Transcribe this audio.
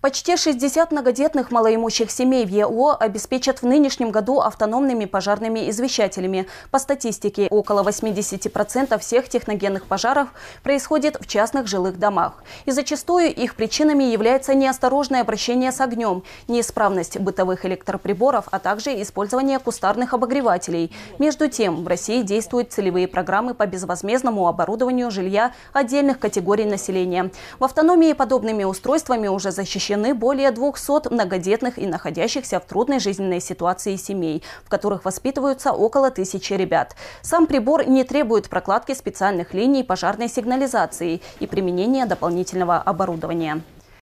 Почти 60 многодетных малоимущих семей в ЕО обеспечат в нынешнем году автономными пожарными извещателями. По статистике, около 80% всех техногенных пожаров происходит в частных жилых домах. И зачастую их причинами является неосторожное обращение с огнем, неисправность бытовых электроприборов, а также использование кустарных обогревателей. Между тем, в России действуют целевые программы по безвозмездному оборудованию жилья отдельных категорий населения. В автономии подобными устройствами уже защищены размещены более 200 многодетных и находящихся в трудной жизненной ситуации семей, в которых воспитываются около тысячи ребят. Сам прибор не требует прокладки специальных линий пожарной сигнализации и применения дополнительного оборудования.